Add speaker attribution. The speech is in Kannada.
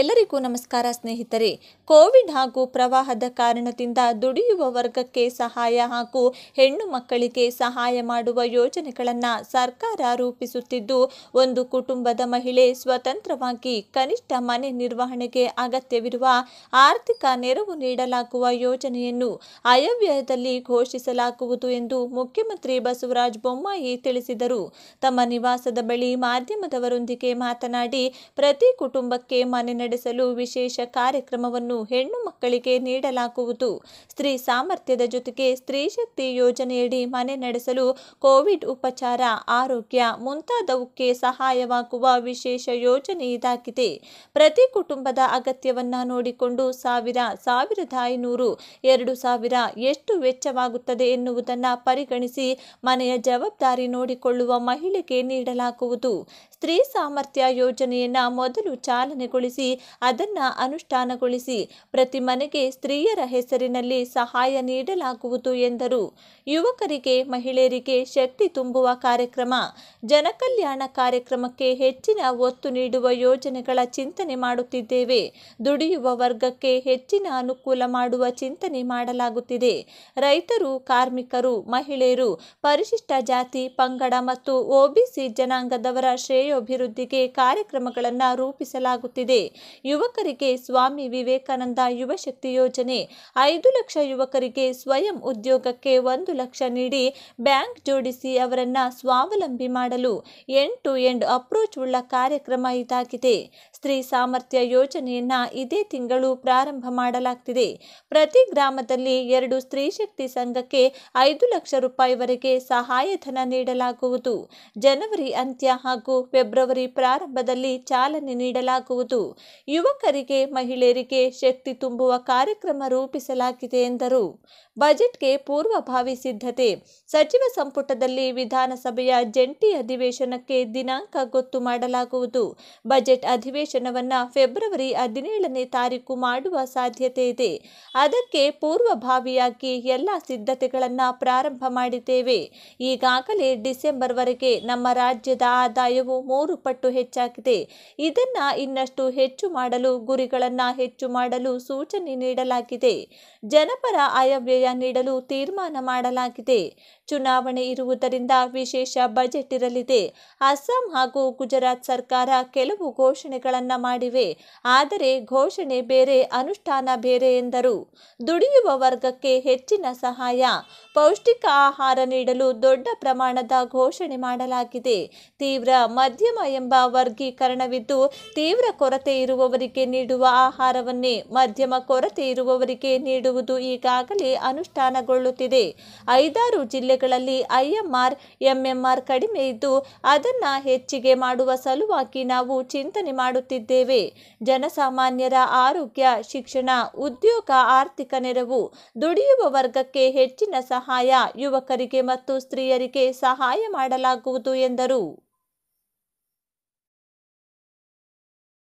Speaker 1: ಎಲ್ಲರಿಗೂ ನಮಸ್ಕಾರ ಸ್ನೇಹಿತರೆ ಕೋವಿಡ್ ಹಾಗೂ ಪ್ರವಾಹದ ಕಾರಣದಿಂದ ದುಡಿಯುವ ವರ್ಗಕ್ಕೆ ಸಹಾಯ ಹಾಗೂ ಹೆಣ್ಣು ಮಕ್ಕಳಿಗೆ ಸಹಾಯ ಮಾಡುವ ಯೋಜನೆಗಳನ್ನು ಸರ್ಕಾರ ರೂಪಿಸುತ್ತಿದ್ದು ಒಂದು ಕುಟುಂಬದ ಮಹಿಳೆ ಸ್ವತಂತ್ರವಾಗಿ ಕನಿಷ್ಠ ಮನೆ ನಿರ್ವಹಣೆಗೆ ಅಗತ್ಯವಿರುವ ಆರ್ಥಿಕ ನೆರವು ನೀಡಲಾಗುವ ಯೋಜನೆಯನ್ನು ಅಯವ್ಯಯದಲ್ಲಿ ಘೋಷಿಸಲಾಗುವುದು ಎಂದು ಮುಖ್ಯಮಂತ್ರಿ ಬಸವರಾಜ ಬೊಮ್ಮಾಯಿ ತಿಳಿಸಿದರು ತಮ್ಮ ನಿವಾಸದ ಬಳಿ ಮಾಧ್ಯಮದವರೊಂದಿಗೆ ಮಾತನಾಡಿ ಪ್ರತಿ ಕುಟುಂಬಕ್ಕೆ ಮನೆ ನಡೆಸಲು ವಿಶೇಷ ಕಾರ್ಯಕ್ರಮವನ್ನು ಹೆಣ್ಣು ಮಕ್ಕಳಿಗೆ ನೀಡಲಾಗುವುದು ಸ್ತ್ರೀ ಸಾಮರ್ಥ್ಯದ ಜೊತೆಗೆ ಸ್ತ್ರೀ ಶಕ್ತಿ ಯೋಜನೆಯಡಿ ಮನೆ ನಡೆಸಲು ಕೋವಿಡ್ ಉಪಚಾರ ಆರೋಗ್ಯ ಮುಂತಾದವುಕ್ಕೆ ಸಹಾಯವಾಗುವ ವಿಶೇಷ ಯೋಜನೆ ಇದಾಗಿದೆ ಪ್ರತಿ ಕುಟುಂಬದ ಅಗತ್ಯವನ್ನು ನೋಡಿಕೊಂಡು ಸಾವಿರ ಸಾವಿರದ ಐನೂರು ಎರಡು ಸಾವಿರ ಎಷ್ಟು ವೆಚ್ಚವಾಗುತ್ತದೆ ಎನ್ನುವುದನ್ನು ಪರಿಗಣಿಸಿ ಮನೆಯ ಜವಾಬ್ದಾರಿ ನೋಡಿಕೊಳ್ಳುವ ಮಹಿಳೆಗೆ ನೀಡಲಾಗುವುದು ಸ್ತ್ರೀ ಸಾಮರ್ಥ್ಯ ಯೋಜನೆಯನ್ನು ಮೊದಲು ಚಾಲನೆಗೊಳಿಸಿ ಅದನ್ನ ಅದನ್ನು ಅನುಷ್ಠಾನಗೊಳಿಸಿ ಪ್ರತಿ ಮನೆಗೆ ಸ್ತ್ರೀಯರ ಹೆಸರಿನಲ್ಲಿ ಸಹಾಯ ನೀಡಲಾಗುವುದು ಎಂದರು ಯುವಕರಿಗೆ ಮಹಿಳೆಯರಿಗೆ ಶಕ್ತಿ ತುಂಬುವ ಕಾರ್ಯಕ್ರಮ ಜನಕಲ್ಯಾಣ ಕಾರ್ಯಕ್ರಮಕ್ಕೆ ಹೆಚ್ಚಿನ ಒತ್ತು ನೀಡುವ ಯೋಜನೆಗಳ ಚಿಂತನೆ ಮಾಡುತ್ತಿದ್ದೇವೆ ದುಡಿಯುವ ವರ್ಗಕ್ಕೆ ಹೆಚ್ಚಿನ ಅನುಕೂಲ ಮಾಡುವ ಚಿಂತನೆ ಮಾಡಲಾಗುತ್ತಿದೆ ರೈತರು ಕಾರ್ಮಿಕರು ಮಹಿಳೆಯರು ಪರಿಶಿಷ್ಟ ಜಾತಿ ಪಂಗಡ ಮತ್ತು ಒಬಿಸಿ ಜನಾಂಗದವರ ಶ್ರೇಯೋಭಿವೃದ್ಧಿಗೆ ಕಾರ್ಯಕ್ರಮಗಳನ್ನು ರೂಪಿಸಲಾಗುತ್ತಿದೆ ಯುವಕರಿಗೆ ಸ್ವಾಮಿ ವಿವೇಕಾನಂದ ಯುವಶಕ್ತಿ ಯೋಜನೆ ಐದು ಲಕ್ಷ ಯುವಕರಿಗೆ ಸ್ವಯಂ ಉದ್ಯೋಗಕ್ಕೆ ಒಂದು ಲಕ್ಷ ನೀಡಿ ಬ್ಯಾಂಕ್ ಜೋಡಿಸಿ ಅವರನ್ನು ಸ್ವಾವಲಂಬಿ ಮಾಡಲು ಎಂಡ್ ಟು ಎಂಡ್ ಅಪ್ರೋಚ್ ಉಳ್ಳ ಕಾರ್ಯಕ್ರಮ ಇದಾಗಿದೆ ಸ್ತ್ರೀ ಸಾಮರ್ಥ್ಯ ಯೋಜನೆಯನ್ನ ಇದೇ ತಿಂಗಳು ಪ್ರಾರಂಭ ಮಾಡಲಾಗ್ತಿದೆ ಪ್ರತಿ ಗ್ರಾಮದಲ್ಲಿ ಎರಡು ಸ್ತ್ರೀ ಶಕ್ತಿ ಸಂಘಕ್ಕೆ ಐದು ಲಕ್ಷ ರೂಪಾಯಿವರೆಗೆ ಸಹಾಯಧನ ನೀಡಲಾಗುವುದು ಜನವರಿ ಅಂತ್ಯ ಹಾಗೂ ಫೆಬ್ರವರಿ ಪ್ರಾರಂಭದಲ್ಲಿ ಚಾಲನೆ ನೀಡಲಾಗುವುದು ಯುವಕರಿಗೆ ಮಹಿಳೆಯರಿಗೆ ಶಕ್ತಿ ತುಂಬುವ ಕಾರ್ಯಕ್ರಮ ರೂಪಿಸಲಾಗಿದೆ ಎಂದರು ಬಜೆಟ್ಗೆ ಪೂರ್ವಭಾವಿ ಸಿದ್ಧತೆ ಸಚಿವ ಸಂಪುಟದಲ್ಲಿ ವಿಧಾನಸಭೆಯ ಜಂಟಿ ಅಧಿವೇಶನಕ್ಕೆ ದಿನಾಂಕ ಗೊತ್ತು ಮಾಡಲಾಗುವುದು ಬಜೆಟ್ ಅಧಿವೇಶನವನ್ನು ಫೆಬ್ರವರಿ ಹದಿನೇಳನೇ ತಾರೀಕು ಮಾಡುವ ಸಾಧ್ಯತೆ ಇದೆ ಅದಕ್ಕೆ ಪೂರ್ವಭಾವಿಯಾಗಿ ಎಲ್ಲ ಸಿದ್ಧತೆಗಳನ್ನು ಪ್ರಾರಂಭ ಮಾಡಿದ್ದೇವೆ ಈಗಾಗಲೇ ಡಿಸೆಂಬರ್ವರೆಗೆ ನಮ್ಮ ರಾಜ್ಯದ ಆದಾಯವು ಮೂರು ಪಟ್ಟು ಹೆಚ್ಚಾಗಿದೆ ಇದನ್ನು ಇನ್ನಷ್ಟು ಹೆಚ್ಚು ಹೆಚ್ಚು ಮಾಡಲು ಗುರಿಗಳನ್ನು ಹೆಚ್ಚು ಮಾಡಲು ಸೂಚನೆ ನೀಡಲಾಗಿದೆ ಜನಪರ ಆಯವ್ಯಯ ನೀಡಲು ತೀರ್ಮಾನ ಮಾಡಲಾಗಿದೆ ಚುನಾವಣೆ ಇರುವುದರಿಂದ ವಿಶೇಷ ಬಜೆಟ್ ಇರಲಿದೆ ಅಸ್ಸಾಂ ಹಾಗೂ ಗುಜರಾತ್ ಸರ್ಕಾರ ಕೆಲವು ಘೋಷಣೆಗಳನ್ನು ಮಾಡಿವೆ ಆದರೆ ಘೋಷಣೆ ಬೇರೆ ಅನುಷ್ಠಾನ ಬೇರೆ ಎಂದರು ದುಡಿಯುವ ವರ್ಗಕ್ಕೆ ಹೆಚ್ಚಿನ ಸಹಾಯ ಪೌಷ್ಟಿಕ ಆಹಾರ ನೀಡಲು ದೊಡ್ಡ ಪ್ರಮಾಣದ ಘೋಷಣೆ ಮಾಡಲಾಗಿದೆ ತೀವ್ರ ಮಧ್ಯಮ ಎಂಬ ವರ್ಗೀಕರಣವಿದ್ದು ತೀವ್ರ ಕೊರತೆ ಇರುವವರಿಗೆ ನೀಡುವ ಆಹಾರವನ್ನೇ ಮಧ್ಯಮ ಕೊರತೆ ಇರುವವರಿಗೆ ನೀಡುವುದು ಈಗಾಗಲೇ ಅನುಷ್ಠಾನಗೊಳ್ಳುತ್ತಿದೆ ಐದಾರು ಜಿಲ್ಲೆಗಳಲ್ಲಿ ಐಎಂಆರ್ ಎಂಎಂಆರ್ ಕಡಿಮೆ ಇದ್ದು ಅದನ್ನು ಹೆಚ್ಚಿಗೆ ಮಾಡುವ ಸಲುವಾಗಿ ನಾವು ಚಿಂತನೆ ಮಾಡುತ್ತಿದ್ದೇವೆ ಜನಸಾಮಾನ್ಯರ ಆರೋಗ್ಯ ಶಿಕ್ಷಣ ಉದ್ಯೋಗ ಆರ್ಥಿಕ ನೆರವು ದುಡಿಯುವ ವರ್ಗಕ್ಕೆ ಹೆಚ್ಚಿನ ಸಹಾಯ ಯುವಕರಿಗೆ ಮತ್ತು ಸ್ತ್ರೀಯರಿಗೆ ಸಹಾಯ ಮಾಡಲಾಗುವುದು ಎಂದರು